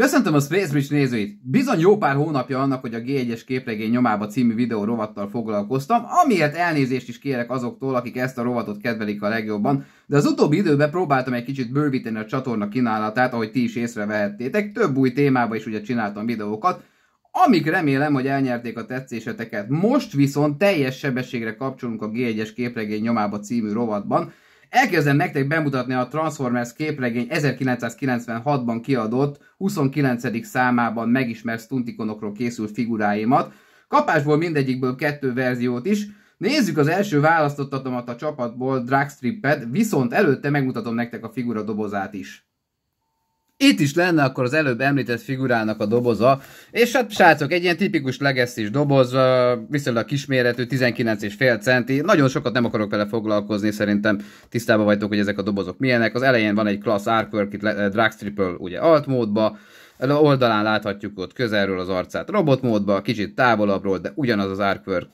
Köszöntöm a Space Bridge nézőit! Bizony jó pár hónapja annak, hogy a G1-es képregény nyomába című videó rovattal foglalkoztam, amiért elnézést is kérek azoktól, akik ezt a rovatot kedvelik a legjobban, de az utóbbi időben próbáltam egy kicsit bővíteni a csatorna kínálatát, ahogy ti is észrevehettétek, több új témába is ugye csináltam videókat, amik remélem, hogy elnyerték a tetszéseteket. Most viszont teljes sebességre kapcsolunk a G1-es képregény nyomába című rovatban, Elkezdem nektek bemutatni a Transformers képregény 1996-ban kiadott 29. számában megismert stuntikonokról készült figuráimat. Kapásból mindegyikből kettő verziót is. Nézzük az első választottatomat a csapatból, Dragstrippet, viszont előtte megmutatom nektek a figura dobozát is itt is lenne akkor az előbb említett figurának a doboza, és hát srácok, egy ilyen tipikus legesztis doboz, viszonylag kisméretű, 19,5 centi, nagyon sokat nem akarok vele foglalkozni, szerintem tisztában vagytok, hogy ezek a dobozok milyenek, az elején van egy klassz artwork, itt drag triple ugye módba, oldalán láthatjuk ott közelről az arcát robotmódba, kicsit távolabbról, de ugyanaz az artwork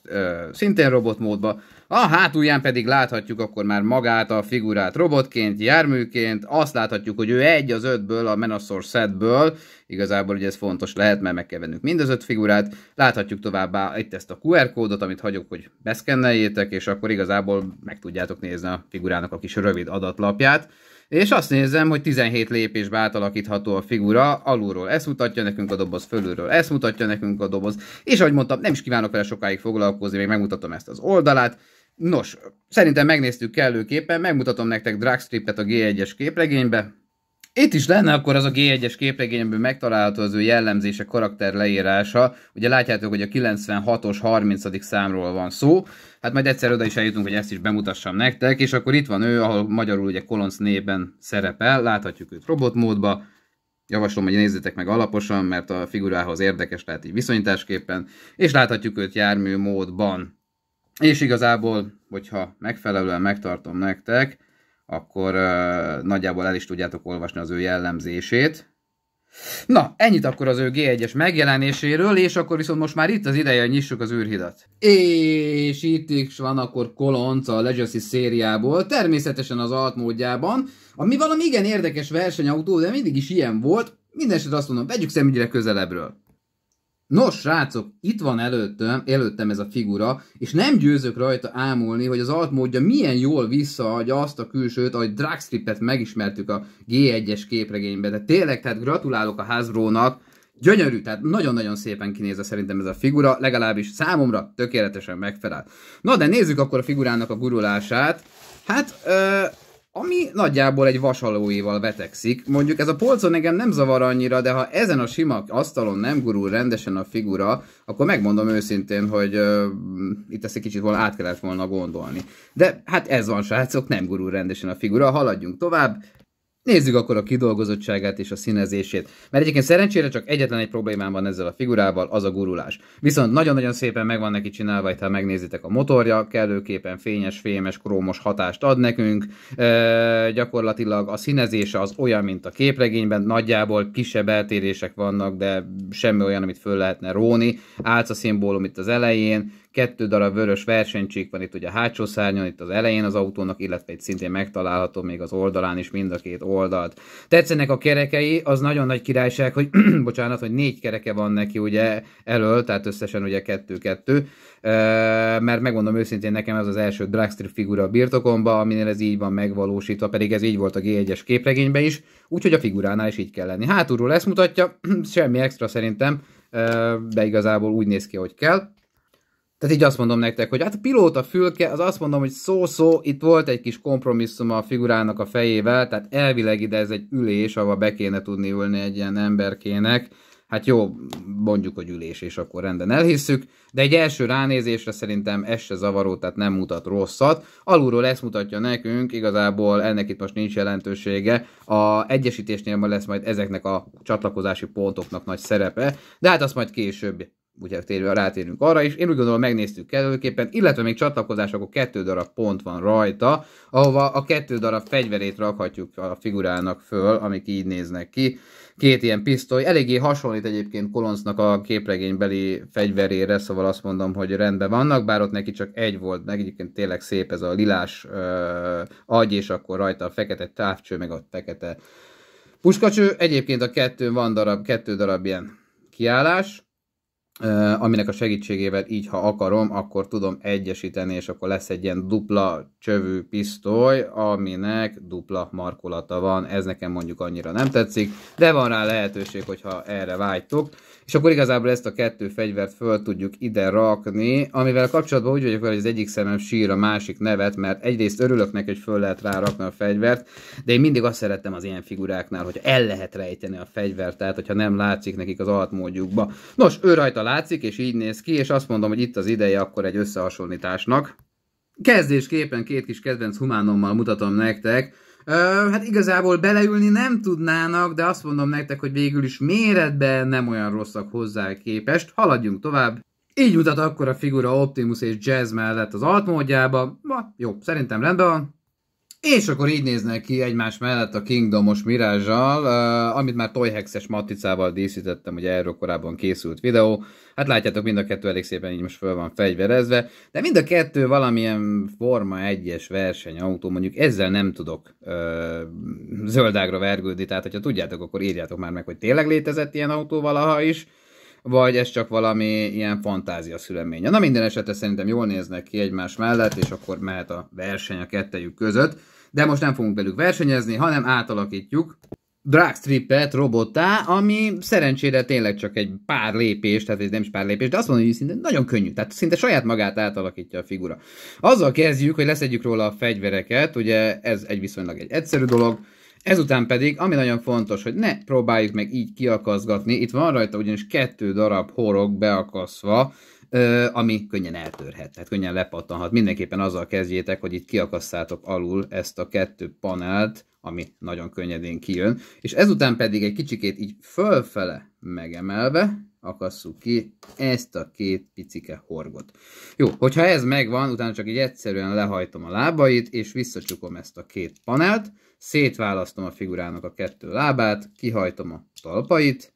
szintén robotmódba. A hátulján pedig láthatjuk akkor már magát a figurát robotként, járműként, azt láthatjuk, hogy ő egy az ötből, a Menasor setből, igazából ugye ez fontos lehet, mert meg kell vennünk mind az öt figurát, láthatjuk továbbá itt ezt a QR kódot, amit hagyok, hogy beszkenneljétek, és akkor igazából meg tudjátok nézni a figurának a kis rövid adatlapját. És azt nézem, hogy 17 lépésbe átalakítható a figura, alulról ezt mutatja nekünk a doboz, fölülről ezt mutatja nekünk a doboz, és ahogy mondtam, nem is kívánok vele sokáig foglalkozni, még megmutatom ezt az oldalát. Nos, szerintem megnéztük kellőképpen, megmutatom nektek Dragstripet a G1-es képregénybe, itt is lenne akkor az a G1-es képregényből megtalálható az ő jellemzése, karakter leírása. Ugye látjátok, hogy a 96-os 30. számról van szó. Hát majd egyszer oda is eljutunk, hogy ezt is bemutassam nektek. És akkor itt van ő, ahol magyarul ugye Kolonc néven szerepel. Láthatjuk őt robotmódba. Javaslom, hogy nézzétek meg alaposan, mert a figurához érdekes lehet így viszonyításképpen. És láthatjuk őt járműmódban. És igazából, hogyha megfelelően megtartom nektek, akkor uh, nagyjából el is tudjátok olvasni az ő jellemzését. Na, ennyit akkor az ő G1-es megjelenéséről, és akkor viszont most már itt az ideje, hogy nyissuk az űrhidat. És itt is van akkor Kolonc a Legacy szériából, természetesen az altmódjában, ami valami igen érdekes versenyautó, de mindig is ilyen volt, Mindenesetre azt mondom, vegyük szemügyre közelebbről. Nos, srácok, itt van előttem, előttem ez a figura, és nem győzök rajta ámulni, hogy az altmódja milyen jól visszaadja azt a külsőt, ahogy Dragstrippet megismertük a G1-es képregénybe. De tényleg, tehát gratulálok a hasbro gyönyörű, tehát nagyon-nagyon szépen kinéz szerintem ez a figura, legalábbis számomra tökéletesen megfelel. Na de nézzük akkor a figurának a gurulását. Hát, ö- ami nagyjából egy vasalóival vetekszik. Mondjuk ez a polcon nekem nem zavar annyira, de ha ezen a sima asztalon nem gurul rendesen a figura, akkor megmondom őszintén, hogy uh, itt ezt egy kicsit volna át kellett volna gondolni. De hát ez van, srácok, nem gurul rendesen a figura, haladjunk tovább. Nézzük akkor a kidolgozottságát és a színezését. Mert egyébként szerencsére csak egyetlen egy problémám van ezzel a figurával, az a gurulás. Viszont nagyon-nagyon szépen meg van neki csinálva, ha megnézitek a motorja, kellőképpen fényes, fémes, krómos hatást ad nekünk. E, gyakorlatilag a színezése az olyan, mint a képregényben, nagyjából kisebb eltérések vannak, de semmi olyan, amit föl lehetne róni. Álca szimbólum itt az elején, kettő darab vörös versenycsík van itt ugye a hátsó szárnyon, itt az elején az autónak, illetve itt szintén megtalálható még az oldalán is mind a két oldalt. Tetszenek a kerekei, az nagyon nagy királyság, hogy bocsánat, hogy négy kereke van neki ugye elől, tehát összesen ugye kettő-kettő, mert megmondom őszintén, nekem ez az első dragstrip figura a birtokomba, aminél ez így van megvalósítva, pedig ez így volt a G1-es képregényben is, úgyhogy a figuránál is így kell lenni. Hátulról ezt mutatja, semmi extra szerintem, de igazából úgy néz ki, hogy kell. Tehát így azt mondom nektek, hogy hát a pilóta fülke, az azt mondom, hogy szó-szó, itt volt egy kis kompromisszum a figurának a fejével, tehát elvileg ide ez egy ülés, ahol be kéne tudni ülni egy ilyen emberkének. Hát jó, mondjuk, hogy ülés, és akkor rendben elhisszük, de egy első ránézésre szerintem ez se zavaró, tehát nem mutat rosszat. Alulról ezt mutatja nekünk, igazából ennek itt most nincs jelentősége. A egyesítésnél majd lesz majd ezeknek a csatlakozási pontoknak nagy szerepe, de hát azt majd később ugye térve rátérünk arra is. Én úgy gondolom, megnéztük kellőképpen, illetve még csatlakozás, akkor kettő darab pont van rajta, ahova a kettő darab fegyverét rakhatjuk a figurának föl, amik így néznek ki. Két ilyen pisztoly, eléggé hasonlít egyébként Koloncnak a képregénybeli fegyverére, szóval azt mondom, hogy rendben vannak, bár ott neki csak egy volt, meg egyébként tényleg szép ez a lilás ö, agy, és akkor rajta a fekete távcső, meg a fekete puskacső. Egyébként a kettő van darab, kettő darab ilyen kiállás, aminek a segítségével így, ha akarom, akkor tudom egyesíteni, és akkor lesz egy ilyen dupla csövű pisztoly, aminek dupla markolata van. Ez nekem mondjuk annyira nem tetszik, de van rá lehetőség, hogyha erre vágytok. És akkor igazából ezt a kettő fegyvert föl tudjuk ide rakni, amivel kapcsolatban úgy vagyok, hogy az egyik szemem sír a másik nevet, mert egyrészt örülök neki, hogy föl lehet rá rakni a fegyvert, de én mindig azt szerettem az ilyen figuráknál, hogy el lehet rejteni a fegyvert, tehát hogyha nem látszik nekik az altmódjukba. Nos, ő rajta látszik, és így néz ki, és azt mondom, hogy itt az ideje akkor egy összehasonlításnak. Kezdésképpen két kis kedvenc humánommal mutatom nektek, Ö, hát igazából beleülni nem tudnának, de azt mondom nektek, hogy végül is méretben nem olyan rosszak hozzá képest. Haladjunk tovább. Így mutat akkor a figura Optimus és Jazz mellett az altmódjába. Ma, jó, szerintem rendben van. És akkor így néznek ki egymás mellett a Kingdomos Mirázsal, uh, amit már Toyhexes maticával díszítettem, ugye erről korábban készült videó. Hát látjátok, mind a kettő elég szépen így most föl van fegyverezve, de mind a kettő valamilyen Forma egyes versenyautó, mondjuk ezzel nem tudok uh, zöldágra vergődni, tehát hogyha tudjátok, akkor írjátok már meg, hogy tényleg létezett ilyen autó valaha is, vagy ez csak valami ilyen fantázia szüleménye. Na minden esetre szerintem jól néznek ki egymás mellett, és akkor mehet a verseny a kettejük között. De most nem fogunk velük versenyezni, hanem átalakítjuk Dragstrippet robottá, ami szerencsére tényleg csak egy pár lépés, tehát ez nem is pár lépés, de azt mondom, hogy szinte nagyon könnyű, tehát szinte saját magát átalakítja a figura. Azzal kezdjük, hogy leszedjük róla a fegyvereket, ugye ez egy viszonylag egy egyszerű dolog, Ezután pedig, ami nagyon fontos, hogy ne próbáljuk meg így kiakaszgatni, itt van rajta ugyanis kettő darab horog beakaszva, ami könnyen eltörhet, tehát könnyen lepattanhat. Mindenképpen azzal kezdjétek, hogy itt kiakasszátok alul ezt a kettő panelt, ami nagyon könnyedén kijön, és ezután pedig egy kicsikét így fölfele megemelve, akasszuk ki ezt a két picike horgot. Jó, hogyha ez megvan, utána csak így egyszerűen lehajtom a lábait, és visszacsukom ezt a két panelt, szétválasztom a figurának a kettő lábát, kihajtom a talpait,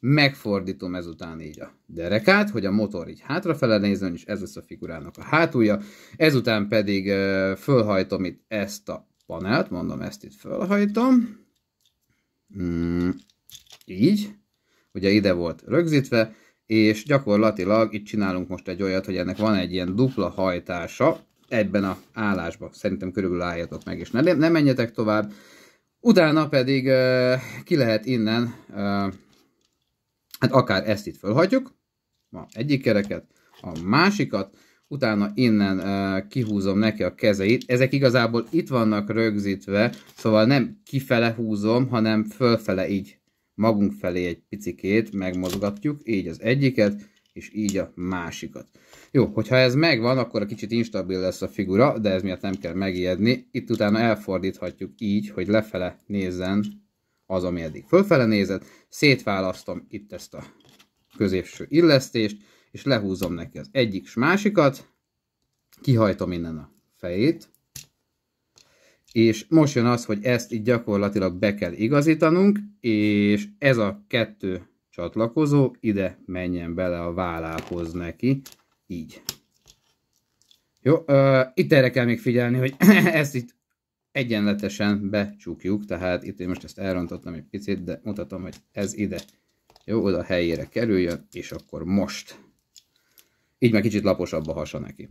megfordítom ezután így a derekát, hogy a motor így hátrafele nézzen, és ez lesz a figurának a hátulja, ezután pedig fölhajtom itt ezt a panelt, mondom ezt itt fölhajtom, mm, így, ugye ide volt rögzítve, és gyakorlatilag itt csinálunk most egy olyat, hogy ennek van egy ilyen dupla hajtása ebben a állásban. Szerintem körülbelül álljatok meg, és ne, ne menjetek tovább. Utána pedig uh, ki lehet innen, uh, hát akár ezt itt fölhagyjuk, a egyik kereket, a másikat, utána innen uh, kihúzom neki a kezeit. Ezek igazából itt vannak rögzítve, szóval nem kifele húzom, hanem fölfele így magunk felé egy picikét megmozgatjuk, így az egyiket, és így a másikat. Jó, hogyha ez megvan, akkor a kicsit instabil lesz a figura, de ez miatt nem kell megijedni. Itt utána elfordíthatjuk így, hogy lefele nézzen az, ami eddig fölfele nézett. Szétválasztom itt ezt a középső illesztést, és lehúzom neki az egyik s másikat, kihajtom innen a fejét, és most jön az, hogy ezt így gyakorlatilag be kell igazítanunk, és ez a kettő csatlakozó ide menjen bele a vállához neki, így. Jó, uh, itt erre kell még figyelni, hogy ezt itt egyenletesen becsukjuk, tehát itt én most ezt elrontottam egy picit, de mutatom, hogy ez ide. Jó, oda helyére kerüljön, és akkor most. Így meg kicsit laposabb a hasa neki.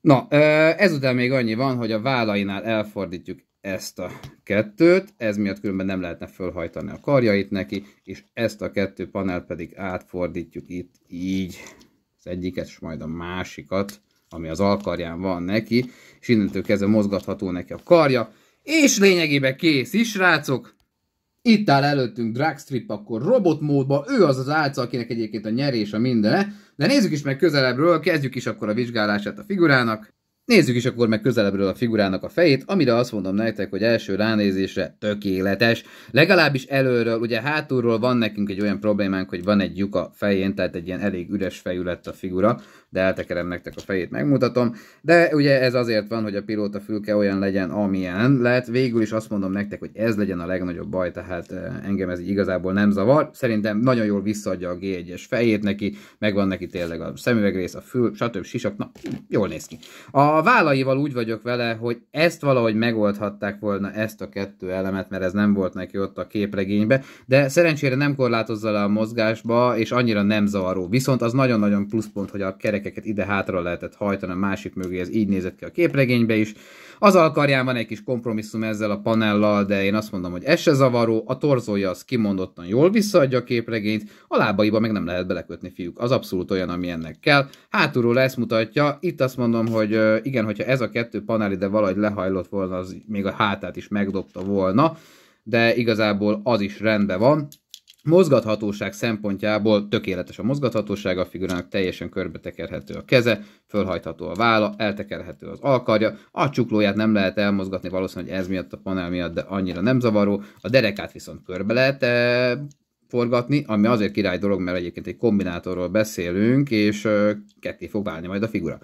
Na, ezután még annyi van, hogy a vállainál elfordítjuk ezt a kettőt, ez miatt különben nem lehetne fölhajtani a karjait neki, és ezt a kettő panel pedig átfordítjuk itt így, az egyiket és majd a másikat, ami az alkarján van neki, és innentől kezdve mozgatható neki a karja, és lényegében kész is, rácok! Itt áll előttünk Dragstrip, akkor robotmódba, ő az az álca, akinek egyébként a nyerés a mindene, de nézzük is meg közelebbről, kezdjük is akkor a vizsgálását a figurának. Nézzük is akkor meg közelebbről a figurának a fejét, amire azt mondom nektek, hogy első ránézésre tökéletes. Legalábbis előről, ugye hátulról van nekünk egy olyan problémánk, hogy van egy lyuk a fején, tehát egy ilyen elég üres fejű lett a figura, de eltekerem nektek a fejét, megmutatom. De ugye ez azért van, hogy a pilóta fülke olyan legyen, amilyen lehet. Végül is azt mondom nektek, hogy ez legyen a legnagyobb baj, tehát eh, engem ez igazából nem zavar. Szerintem nagyon jól visszaadja a G1-es fejét neki, megvan neki tényleg a szemüvegrész, a fül, stb. sisak, na, jól néz ki. A a vállaival úgy vagyok vele, hogy ezt valahogy megoldhatták volna ezt a kettő elemet, mert ez nem volt neki ott a képregénybe, de szerencsére nem korlátozza le a mozgásba, és annyira nem zavaró. Viszont az nagyon-nagyon pluszpont, hogy a kerekeket ide-hátra lehetett hajtani a másik mögé, ez így nézett ki a képregénybe is. Az alkarján van egy kis kompromisszum ezzel a panellal, de én azt mondom, hogy ez se zavaró, a torzója az kimondottan jól visszaadja a képregényt, a lábaiba meg nem lehet belekötni fiúk, az abszolút olyan, ami ennek kell. Hátulról ezt mutatja, itt azt mondom, hogy igen, hogyha ez a kettő panel ide valahogy lehajlott volna, az még a hátát is megdobta volna, de igazából az is rendben van. Mozgathatóság szempontjából tökéletes a mozgathatóság, a figurának teljesen körbetekerhető a keze, fölhajtható a vála, eltekerhető az alkarja, a csuklóját nem lehet elmozgatni valószínűleg ez miatt a panel miatt, de annyira nem zavaró, a derekát viszont körbe lehet -e forgatni, ami azért király dolog, mert egyébként egy kombinátorról beszélünk, és ketté fog válni majd a figura.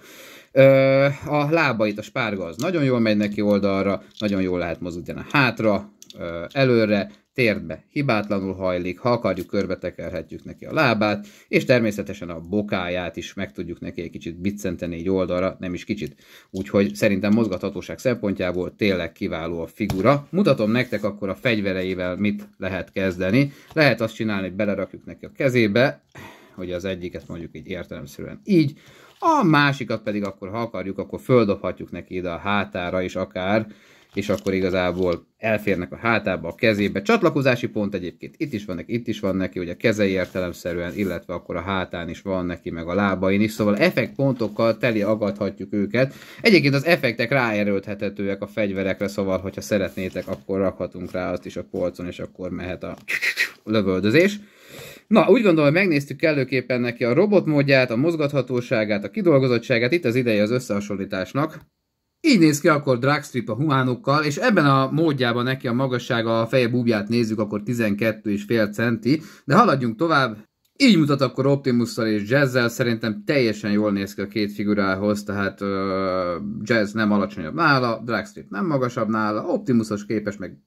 A lábait, a spárga az nagyon jól megy neki oldalra, nagyon jól lehet mozogni hátra, előre, térdbe hibátlanul hajlik, ha akarjuk, körbe tekerhetjük neki a lábát, és természetesen a bokáját is meg tudjuk neki egy kicsit biccenteni egy oldalra, nem is kicsit. Úgyhogy szerintem mozgathatóság szempontjából tényleg kiváló a figura. Mutatom nektek akkor a fegyvereivel mit lehet kezdeni. Lehet azt csinálni, hogy belerakjuk neki a kezébe, hogy az egyiket mondjuk így értelemszerűen így, a másikat pedig akkor, ha akarjuk, akkor földobhatjuk neki ide a hátára is akár, és akkor igazából elférnek a hátába, a kezébe. Csatlakozási pont egyébként itt is van neki, itt is van neki, ugye a kezei értelemszerűen, illetve akkor a hátán is van neki, meg a lábain is, szóval effektpontokkal teli agadhatjuk őket. Egyébként az effektek ráerőltethetőek a fegyverekre, szóval hogyha szeretnétek, akkor rakhatunk rá azt is a polcon, és akkor mehet a lövöldözés. Na, úgy gondolom, megnéztük kellőképpen neki a robotmódját, a mozgathatóságát, a kidolgozottságát, itt az ideje az összehasonlításnak. Így néz ki akkor Dragstrip a humánokkal, és ebben a módjában neki a magassága, a feje búbját nézzük, akkor 12,5 centi, de haladjunk tovább. Így mutat akkor Optimusszal és Jazzel, szerintem teljesen jól néz ki a két figurához, tehát uh, Jazz nem alacsonyabb nála, Dragstrip nem magasabb nála, Optimusos képes meg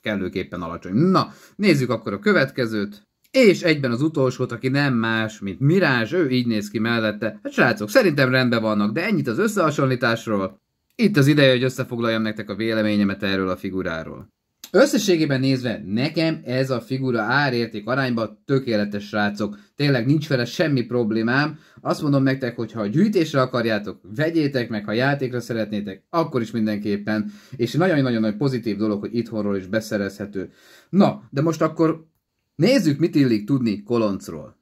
kellőképpen alacsony. Na, nézzük akkor a következőt. És egyben az utolsót, aki nem más, mint Mirázs, ő így néz ki mellette. Hát srácok, szerintem rendben vannak, de ennyit az összehasonlításról. Itt az ideje, hogy összefoglaljam nektek a véleményemet erről a figuráról. Összességében nézve, nekem ez a figura árérték arányban tökéletes srácok. Tényleg nincs vele semmi problémám. Azt mondom nektek, hogy ha gyűjtésre akarjátok, vegyétek meg, ha játékra szeretnétek, akkor is mindenképpen. És nagyon-nagyon nagy pozitív dolog, hogy itthonról is beszerezhető. Na, de most akkor Nézzük, mit illik tudni koloncról.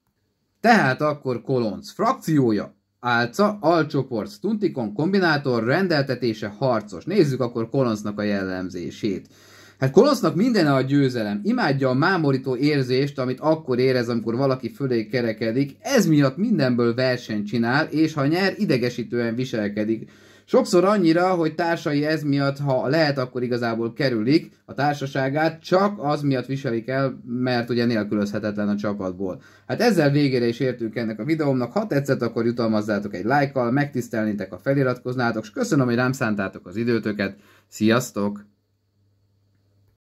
Tehát akkor kolonc frakciója, álca, alcsoport, stuntikon, kombinátor, rendeltetése, harcos. Nézzük akkor koloncnak a jellemzését. Hát Kolosznak minden a győzelem, imádja a mámorító érzést, amit akkor érez, amikor valaki fölé kerekedik, ez miatt mindenből versenyt csinál, és ha nyer, idegesítően viselkedik. Sokszor annyira, hogy társai ez miatt, ha lehet, akkor igazából kerülik a társaságát, csak az miatt viselik el, mert ugye nélkülözhetetlen a csapatból. Hát ezzel végére is értünk ennek a videómnak, ha tetszett, akkor jutalmazzátok egy lájkkal, megtisztelnétek, ha feliratkoznátok, és köszönöm, hogy rám szántátok az időtöket. Sziasztok!